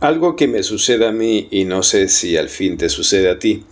Algo que me sucede a mí y no sé si al fin te sucede a ti,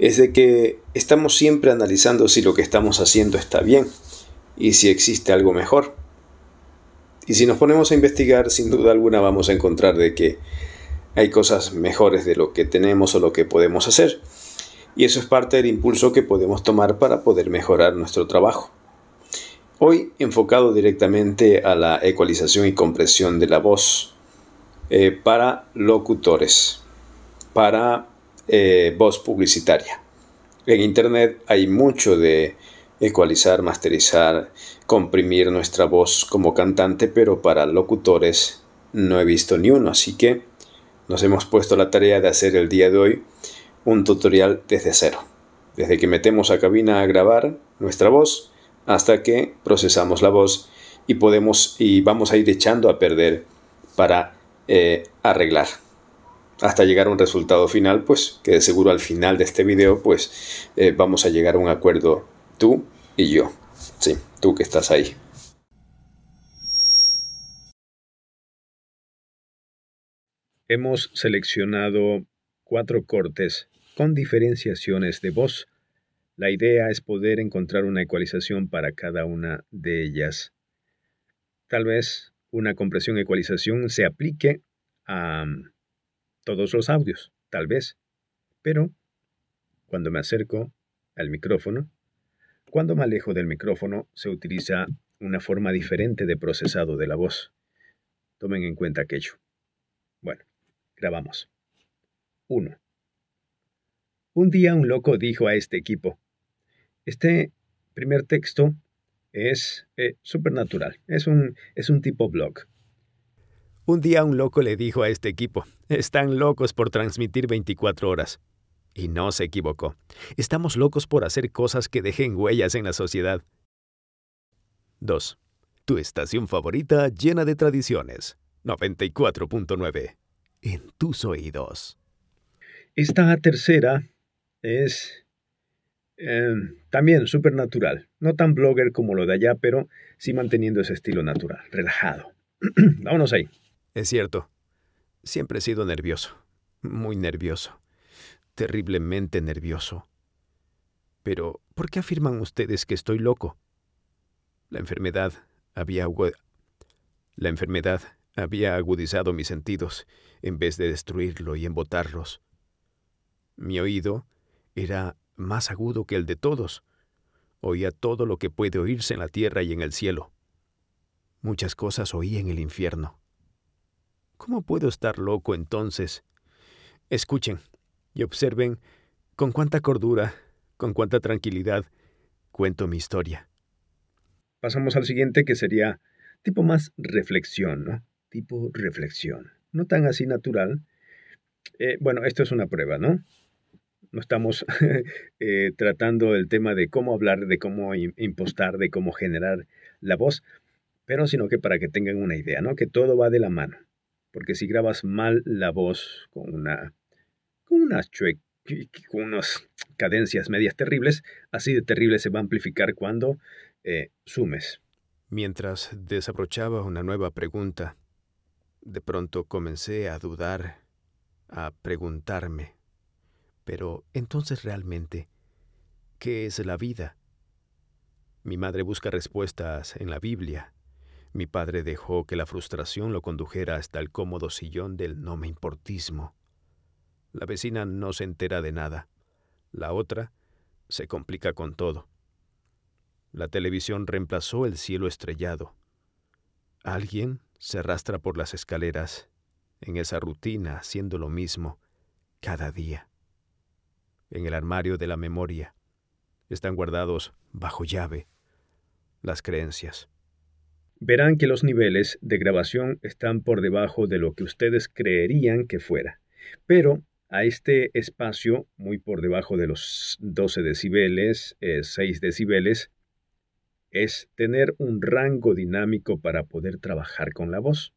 es de que estamos siempre analizando si lo que estamos haciendo está bien y si existe algo mejor. Y si nos ponemos a investigar, sin duda alguna vamos a encontrar de que hay cosas mejores de lo que tenemos o lo que podemos hacer. Y eso es parte del impulso que podemos tomar para poder mejorar nuestro trabajo. Hoy enfocado directamente a la ecualización y compresión de la voz eh, para locutores, para eh, voz publicitaria. En Internet hay mucho de ecualizar, masterizar, comprimir nuestra voz como cantante, pero para locutores no he visto ni uno, así que nos hemos puesto la tarea de hacer el día de hoy un tutorial desde cero, desde que metemos a cabina a grabar nuestra voz hasta que procesamos la voz y podemos y vamos a ir echando a perder para eh, arreglar hasta llegar a un resultado final, pues que de seguro al final de este video, pues eh, vamos a llegar a un acuerdo tú y yo. Sí, tú que estás ahí. Hemos seleccionado cuatro cortes con diferenciaciones de voz. La idea es poder encontrar una ecualización para cada una de ellas. Tal vez una compresión ecualización se aplique a mm, todos los audios, tal vez. Pero cuando me acerco al micrófono, cuando me alejo del micrófono se utiliza una forma diferente de procesado de la voz. Tomen en cuenta aquello. Bueno, grabamos. 1. Un día un loco dijo a este equipo, este primer texto es eh, natural. Es un, es un tipo blog. Un día un loco le dijo a este equipo, están locos por transmitir 24 horas. Y no se equivocó. Estamos locos por hacer cosas que dejen huellas en la sociedad. 2. Tu estación favorita llena de tradiciones. 94.9. En tus oídos. Esta tercera es Em, también súper natural. No tan blogger como lo de allá, pero sí manteniendo ese estilo natural, relajado. Vámonos ahí. Es cierto. Siempre he sido nervioso. Muy nervioso. Terriblemente nervioso. Pero, ¿por qué afirman ustedes que estoy loco? La enfermedad había, la enfermedad había agudizado mis sentidos en vez de destruirlo y embotarlos. Mi oído era más agudo que el de todos. Oía todo lo que puede oírse en la tierra y en el cielo. Muchas cosas oí en el infierno. ¿Cómo puedo estar loco entonces? Escuchen y observen con cuánta cordura, con cuánta tranquilidad cuento mi historia. Pasamos al siguiente que sería tipo más reflexión, ¿no? Tipo reflexión. No tan así natural. Eh, bueno, esto es una prueba, ¿no? no estamos eh, tratando el tema de cómo hablar, de cómo impostar, de cómo generar la voz, pero sino que para que tengan una idea, ¿no? Que todo va de la mano. Porque si grabas mal la voz con una con unas con unas cadencias medias terribles, así de terrible se va a amplificar cuando eh, sumes. Mientras desabrochaba una nueva pregunta, de pronto comencé a dudar, a preguntarme. Pero entonces realmente, ¿qué es la vida? Mi madre busca respuestas en la Biblia. Mi padre dejó que la frustración lo condujera hasta el cómodo sillón del no me importismo. La vecina no se entera de nada. La otra se complica con todo. La televisión reemplazó el cielo estrellado. Alguien se arrastra por las escaleras en esa rutina haciendo lo mismo cada día en el armario de la memoria. Están guardados bajo llave las creencias. Verán que los niveles de grabación están por debajo de lo que ustedes creerían que fuera. Pero a este espacio, muy por debajo de los 12 decibeles, 6 eh, decibeles, es tener un rango dinámico para poder trabajar con la voz.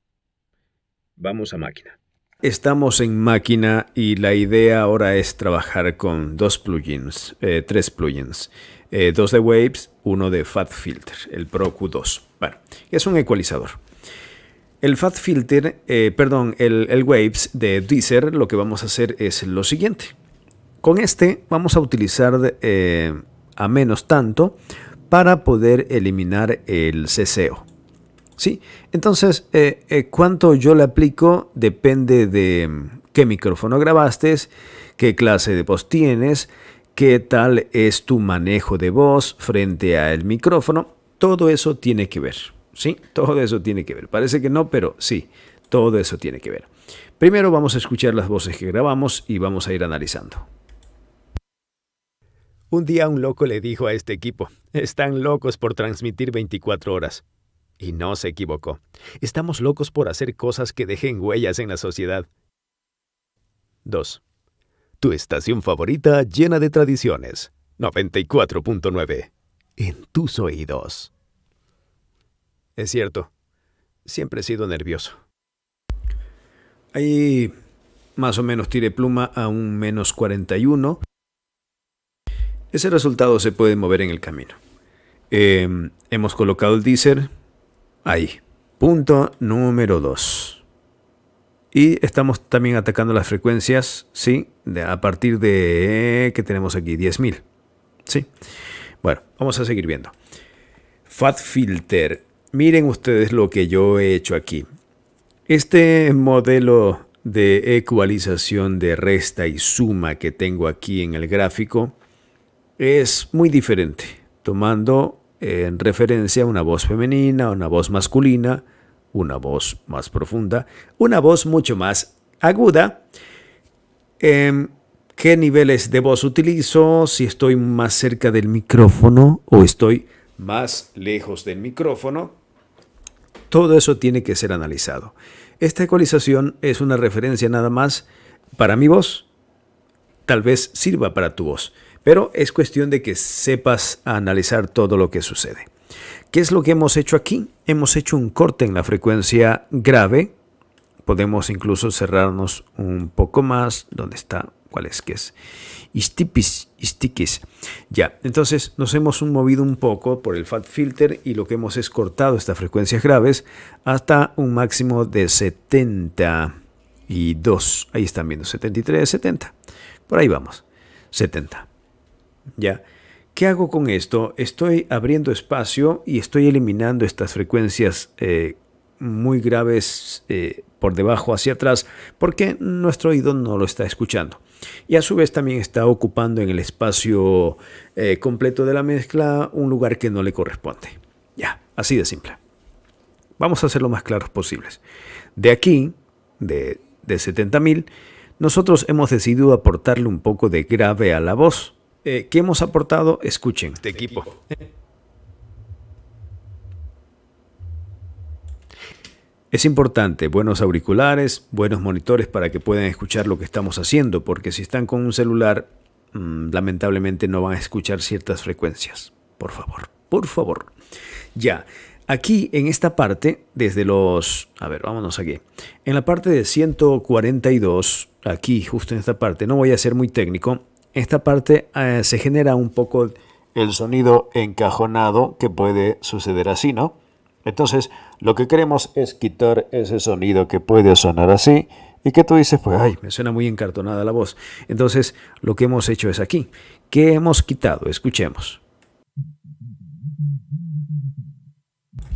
Vamos a máquina. Estamos en máquina y la idea ahora es trabajar con dos plugins, eh, tres plugins, eh, dos de Waves, uno de Fat Filter, el Pro Q2. Bueno, es un ecualizador. El Fat Filter, eh, perdón, el, Waves de Deezer, lo que vamos a hacer es lo siguiente. Con este vamos a utilizar a menos tanto para poder eliminar el ceseo. ¿sí? Entonces, eh, eh, cuánto yo le aplico depende de mm, qué micrófono grabaste, qué clase de voz tienes, qué tal es tu manejo de voz frente al micrófono. Todo eso tiene que ver, ¿sí? Todo eso tiene que ver. Parece que no, pero sí, todo eso tiene que ver. Primero vamos a escuchar las voces que grabamos y vamos a ir analizando. Un día un loco le dijo a este equipo, están locos por transmitir 24 horas. Y no se equivocó. Estamos locos por hacer cosas que dejen huellas en la sociedad. 2. Tu estación favorita llena de tradiciones. 94.9. En tus oídos. Es cierto. Siempre he sido nervioso. Ahí más o menos tire pluma a un menos 41. Ese resultado se puede mover en el camino. Em, hemos colocado el deezer, Ahí. Punto número 2. Y estamos también atacando las frecuencias, ¿sí? a partir de... que tenemos aquí? 10.000. ¿Sí? Bueno, vamos a seguir viendo. Fat Filter. Miren ustedes lo que yo he hecho aquí. Este modelo de ecualización de resta y suma que tengo aquí en el gráfico es muy diferente, tomando en referencia a una voz femenina, una voz masculina, una voz más profunda, una voz mucho más aguda. Em, ¿Qué niveles de voz utilizo? Si estoy más cerca del micrófono o estoy más lejos del micrófono. Todo eso tiene que ser analizado. Esta ecualización es una referencia nada más para mi voz. Tal vez sirva para tu voz. Pero es cuestión de que sepas analizar todo lo que sucede. ¿Qué es lo que hemos hecho aquí? Hemos hecho un corte en la frecuencia grave. Podemos incluso cerrarnos un poco más. ¿Dónde está? ¿Cuál es que es? Istipis, istiquis. Ya, entonces nos hemos movido un poco por el fat filter y lo que hemos es cortado estas frecuencias graves hasta un máximo de 72. Ahí están viendo 73, 70. Por ahí vamos. 70. ¿ya? ¿Qué hago con esto? Estoy abriendo espacio y estoy eliminando estas frecuencias eh, muy graves eh, por debajo hacia atrás porque nuestro oído no lo está escuchando. Y a su vez también está ocupando en el espacio eh, completo de la mezcla un lugar que no le corresponde. Ya, así de simple. Vamos a hacer lo más claros posibles. De aquí, de, de 70.000, nosotros hemos decidido aportarle un poco de grave a la voz eh, Qué que hemos aportado, escuchen. Este equipo. Es importante, buenos auriculares, buenos monitores para que puedan escuchar lo que estamos haciendo, porque si están con un celular, mm, lamentablemente no van a escuchar ciertas frecuencias. Por favor, por favor. Ya, aquí en esta parte, desde los... A ver, vámonos aquí. En la parte de 142, aquí justo en esta parte, no voy a ser muy técnico, esta parte eh, se genera un poco el sonido encajonado que puede suceder así, ¿no? Entonces, lo que queremos es quitar ese sonido que puede sonar así y que tú dices, pues, ay, me suena muy encartonada la voz. Entonces, lo que hemos hecho es aquí. ¿Qué hemos quitado? Escuchemos.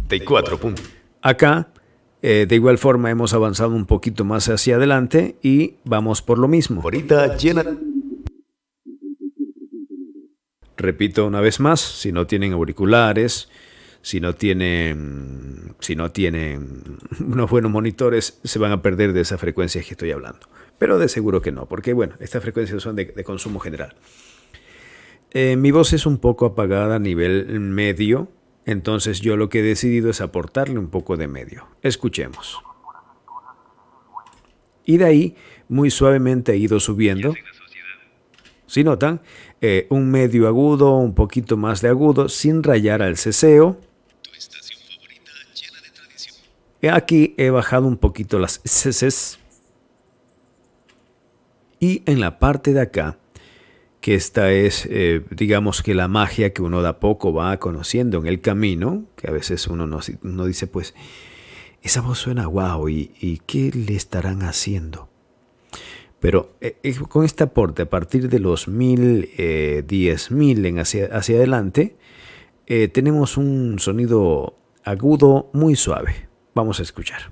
De Acá, eh, de igual forma, hemos avanzado un poquito más hacia adelante y vamos por lo mismo. Ahorita llena Repito una vez más, si no tienen auriculares, si no tienen, si no tienen unos buenos monitores, se van a perder de esas frecuencias que estoy hablando. Pero de seguro que no, porque bueno, estas frecuencias son de, consumo general. Eh, mi voz es un poco apagada a nivel medio, entonces yo lo que he decidido es aportarle un poco de medio. Escuchemos. Y de ahí, muy suavemente he ido subiendo. Si notan, eh, un medio agudo, un poquito más de agudo, sin rayar al ceseo. Aquí he bajado un poquito las cces. Y en la parte de acá, que esta es, eh, digamos que la magia que uno da poco va conociendo en el camino, que a veces uno, no, dice, pues, esa voz suena guau, ¿y qué le estarán haciendo? Pero eh, eh, con este aporte, a partir de los 1000, 10.000 eh, hacia, adelante, tenemos un sonido agudo muy suave. Vamos a escuchar.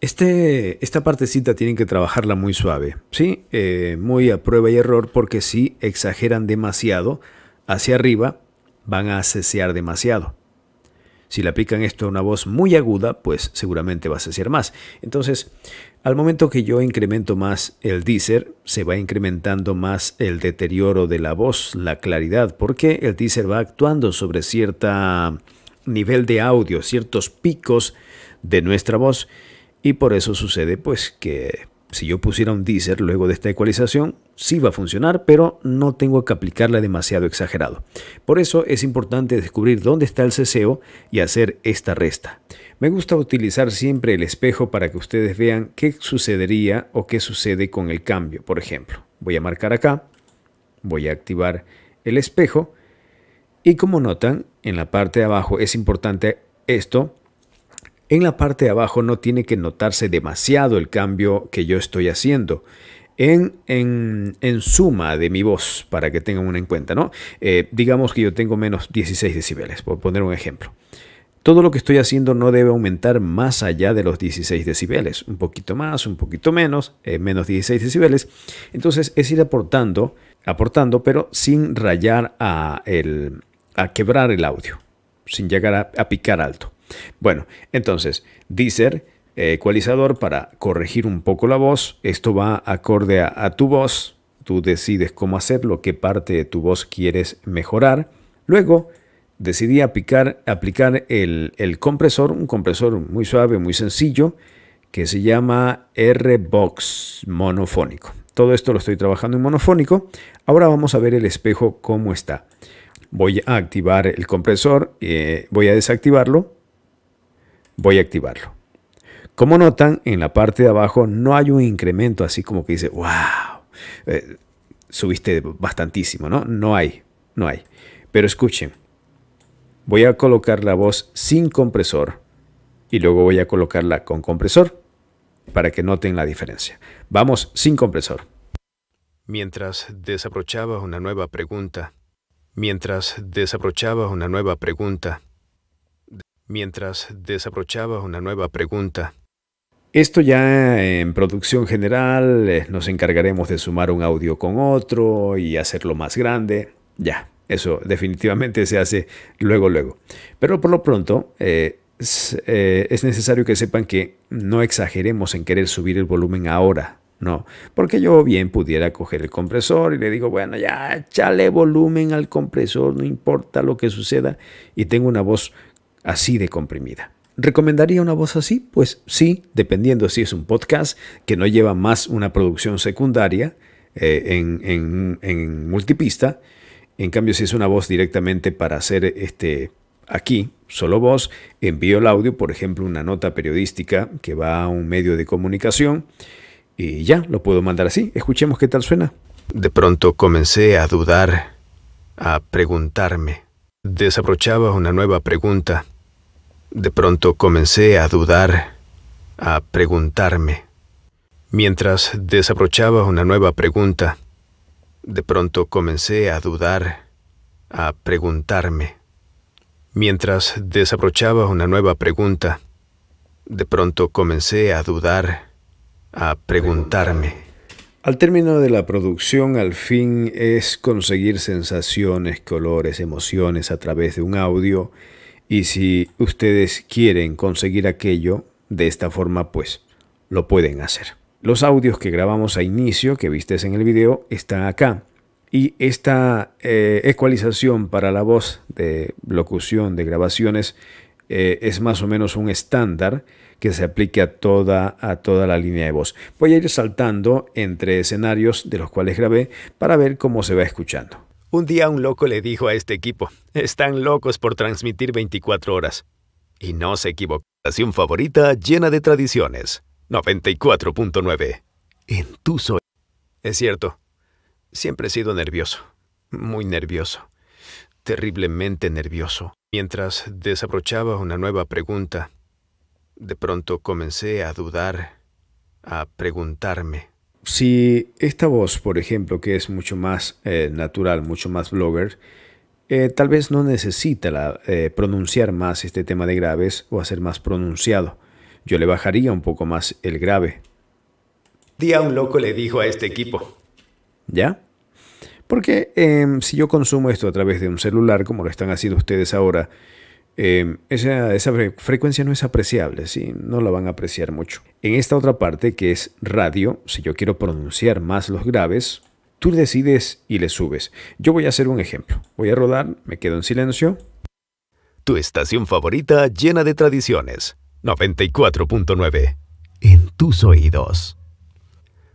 Este, esta partecita tienen que trabajarla muy suave, ¿sí? muy a prueba y error porque si exageran demasiado hacia arriba, van a cesear demasiado. Si le aplican esto a una voz muy aguda, pues seguramente va a cesear más. Entonces, al momento que yo incremento más el deezer, se va incrementando más el deterioro de la voz, la claridad, porque el deezer va actuando sobre cierto nivel de audio, ciertos picos de nuestra voz, y por eso sucede pues que si yo pusiera un deezer luego de esta ecualización, sí va a funcionar, pero no tengo que aplicarla demasiado exagerado. Por eso es importante descubrir dónde está el ceseo y hacer esta resta. Me gusta utilizar siempre el espejo para que ustedes vean qué sucedería o qué sucede con el cambio. Por ejemplo, voy a marcar acá, voy a activar el espejo y como notan, en la parte de abajo es importante esto en la parte de abajo no tiene que notarse demasiado el cambio que yo estoy haciendo. En, en, en suma de mi voz, para que tengan una en cuenta, ¿no? Eh, digamos que yo tengo menos 16 decibeles, por poner un ejemplo. Todo lo que estoy haciendo no debe aumentar más allá de los 16 decibeles, un poquito más, un poquito menos, eh, menos 16 decibeles. Entonces es ir aportando, aportando, pero sin rayar a, el, a quebrar el audio, sin llegar a picar alto. Bueno, entonces, Deezer, eh, ecualizador para corregir un poco la voz. Esto va acorde a, tu voz. Tú decides cómo hacerlo, qué parte de tu voz quieres mejorar. Luego, decidí aplicar, aplicar el, compresor, un compresor muy suave, muy sencillo, que se llama R-Box monofónico. Todo esto lo estoy trabajando en monofónico. Ahora vamos a ver el espejo cómo está. Voy a activar el compresor, eh, voy a desactivarlo voy a activarlo. Como notan, en la parte de abajo no hay un incremento así como que dice, wow, eh, subiste bastantísimo, ¿no? No hay, no hay. Pero escuchen, voy a colocar la voz sin compresor y luego voy a colocarla con compresor para que noten la diferencia. Vamos sin compresor. Mientras desabrochaba una nueva pregunta, mientras desabrochaba una nueva pregunta, mientras desabrochaba una nueva pregunta. Esto ya en producción general eh, nos encargaremos de sumar un audio con otro y hacerlo más grande. Ya, eso definitivamente se hace luego, luego. Pero por lo pronto eh, eh, es, necesario que sepan que no exageremos en querer subir el volumen ahora. No, porque yo bien pudiera coger el compresor y le digo, bueno, ya échale volumen al compresor, no importa lo que suceda, y tengo una voz así de comprimida. ¿Recomendaría una voz así? Pues sí, dependiendo si es un podcast que no lleva más una producción secundaria eh, en, en, multipista. En cambio, si es una voz directamente para hacer este aquí, solo voz, envío el audio, por ejemplo, una nota periodística que va a un medio de comunicación y ya lo puedo mandar así. Escuchemos qué tal suena. De pronto comencé a dudar, a preguntarme desabrochaba una nueva pregunta. De pronto comencé a dudar, a preguntarme. Mientras desabrochaba una nueva pregunta, de pronto comencé a dudar, a preguntarme. Mientras desabrochaba una nueva pregunta, de pronto comencé a dudar, a preguntarme. Al término de la producción, al fin es conseguir sensaciones, colores, emociones a través de un audio. Y si ustedes quieren conseguir aquello de esta forma, pues lo pueden hacer. Los audios que grabamos a inicio, que viste en el video, están acá. Y esta eh, ecualización para la voz de locución, de grabaciones, eh, es más o menos un estándar que se aplique a toda, a toda la línea de voz. Voy a ir saltando entre escenarios de los cuales grabé para ver cómo se va escuchando. Un día un loco le dijo a este equipo, están locos por transmitir 24 horas. Y no se equivocó. favorita llena de tradiciones. 94.9. En tu soy. Es cierto. Siempre he sido nervioso. Muy nervioso. Terriblemente nervioso. Mientras desabrochaba una nueva pregunta, de pronto comencé a dudar, a preguntarme. Si esta voz, por ejemplo, que es mucho más eh, natural, mucho más blogger, eh, tal vez no necesita eh, pronunciar más este tema de graves o hacer más pronunciado. Yo le bajaría un poco más el grave. Día un loco le dijo a este equipo. ¿Ya? Porque em, si yo consumo esto a través de un celular, como lo están haciendo ustedes ahora, eh, esa, frecuencia no es apreciable, ¿sí? no la van a apreciar mucho. En esta otra parte que es radio, si yo quiero pronunciar más los graves, tú decides y le subes. Yo voy a hacer un ejemplo. Voy a rodar, me quedo en silencio. Tu estación favorita llena de tradiciones. 94.9. En tus oídos.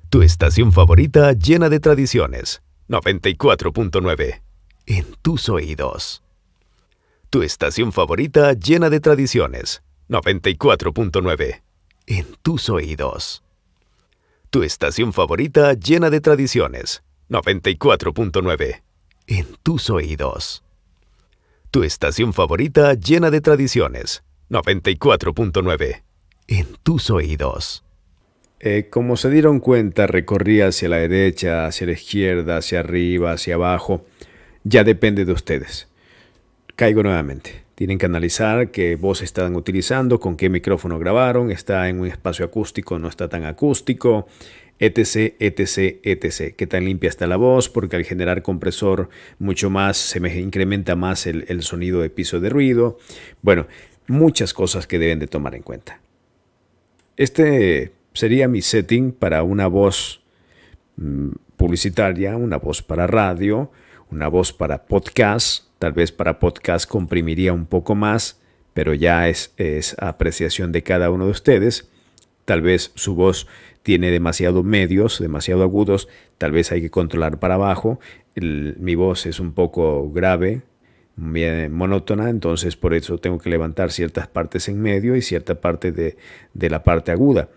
Tu estación favorita llena de tradiciones. 94.9. En tus oídos. Tu estación favorita llena de tradiciones. 94.9. En tus oídos. Tu estación favorita llena de tradiciones. 94.9. En tus oídos. Tu estación favorita llena de tradiciones. 94.9. En tus oídos. Eh, como se dieron cuenta, recorría hacia la derecha, hacia la izquierda, hacia arriba, hacia abajo. Ya depende de ustedes caigo nuevamente. Tienen que analizar qué voz están utilizando, con qué micrófono grabaron, está en un espacio acústico, no está tan acústico, etc, etc, etc. Qué tan limpia está la voz, porque al generar compresor mucho más, se me incrementa más el, el sonido de piso de ruido. Bueno, muchas cosas que deben de tomar en cuenta. Este sería mi setting para una voz mm, publicitaria, una voz para radio, una voz para podcast, Tal vez para podcast comprimiría un poco más, pero ya es, apreciación de cada uno de ustedes. Tal vez su voz tiene demasiado medios, demasiado agudos, tal vez hay que controlar para abajo. mi voz es un poco grave, monótona, entonces por eso tengo que levantar ciertas partes en medio y cierta parte de la parte aguda.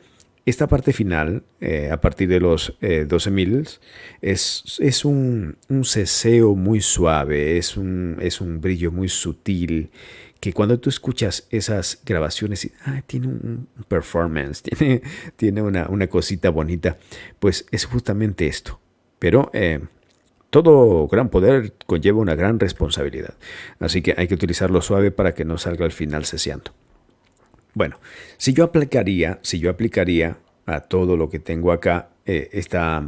Esta parte final, eh, a partir de los 12.000, eh, es, un, ceseo muy suave, es un, brillo muy sutil, que cuando tú escuchas esas grabaciones, ah, tiene un performance, tiene, una, cosita bonita, pues es justamente esto. Pero eh, todo gran poder conlleva una gran responsabilidad, así que hay que utilizarlo suave para que no salga al final ceseando. Bueno, si yo aplicaría, si yo aplicaría a todo lo que tengo acá eh, esta,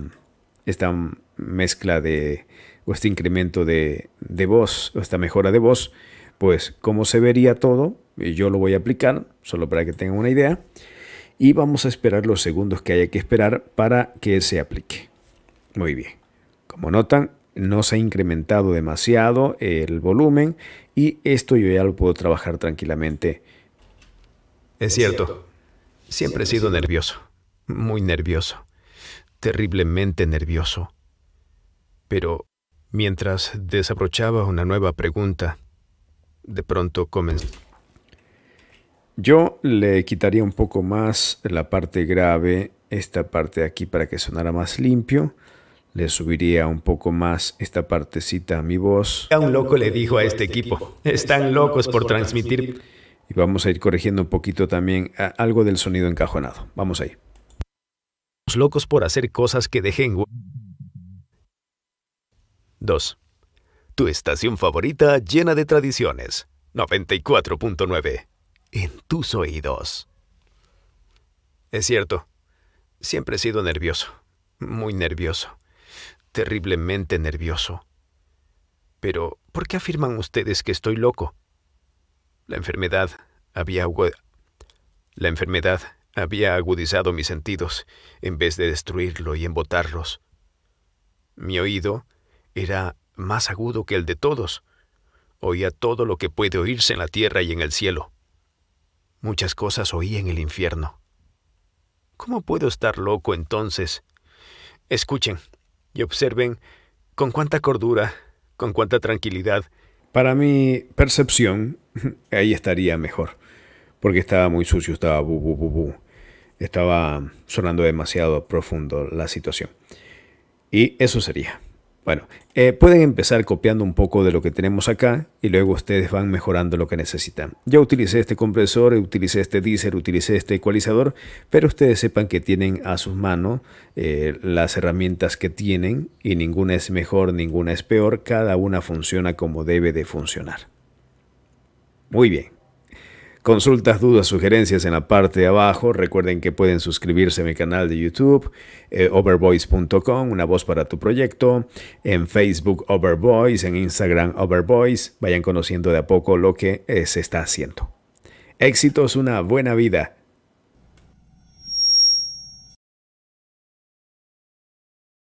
mezcla de, o este incremento de, voz, o esta mejora de voz, pues como se vería todo, eh, yo lo voy a aplicar, solo para que tengan una idea, y vamos a esperar los segundos que haya que esperar para que se aplique. Muy bien, como notan, no se ha incrementado demasiado el volumen y esto yo ya lo puedo trabajar tranquilamente es cierto. Siempre he sido nervioso. Muy nervioso. Terriblemente nervioso. Pero mientras desabrochaba una nueva pregunta, de pronto comenzó. Yo le quitaría un poco más la parte grave, esta parte aquí para que sonara más limpio. Le subiría un poco más esta partecita a mi voz. A un loco le dijo a este equipo, están locos por transmitir y vamos a ir corrigiendo un poquito también algo del sonido encajonado. Vamos ahí. Los locos por hacer cosas que dejen... 2. Tu estación favorita llena de tradiciones. 94.9. En tus oídos. Es cierto. Siempre he sido nervioso. Muy nervioso. Terriblemente nervioso. Pero, ¿por qué afirman ustedes que estoy loco? La enfermedad había, la enfermedad había agudizado mis sentidos en vez de destruirlo y embotarlos. Mi oído era más agudo que el de todos. Oía todo lo que puede oírse en la tierra y en el cielo. Muchas cosas oí en el infierno. ¿Cómo puedo estar loco entonces? Escuchen y observen con cuánta cordura, con cuánta tranquilidad para mi percepción, ahí estaría mejor. Porque estaba muy sucio, estaba Estaba sonando demasiado profundo la situación. Y eso sería. Bueno, eh, pueden empezar copiando un poco de lo que tenemos acá y luego ustedes van mejorando lo que necesitan. Yo utilicé este compresor, utilicé este diésel, utilicé este ecualizador, pero ustedes sepan que tienen a sus manos eh, las herramientas que tienen y ninguna es mejor, ninguna es peor, cada una funciona como debe de funcionar. Muy bien. Consultas, dudas, sugerencias en la parte de abajo. Recuerden que pueden suscribirse a mi canal de YouTube, eh, overvoice.com, una voz para tu proyecto. En Facebook, Overvoice. En Instagram, Overvoice. Vayan conociendo de a poco lo que eh, se está haciendo. Éxitos, una buena vida.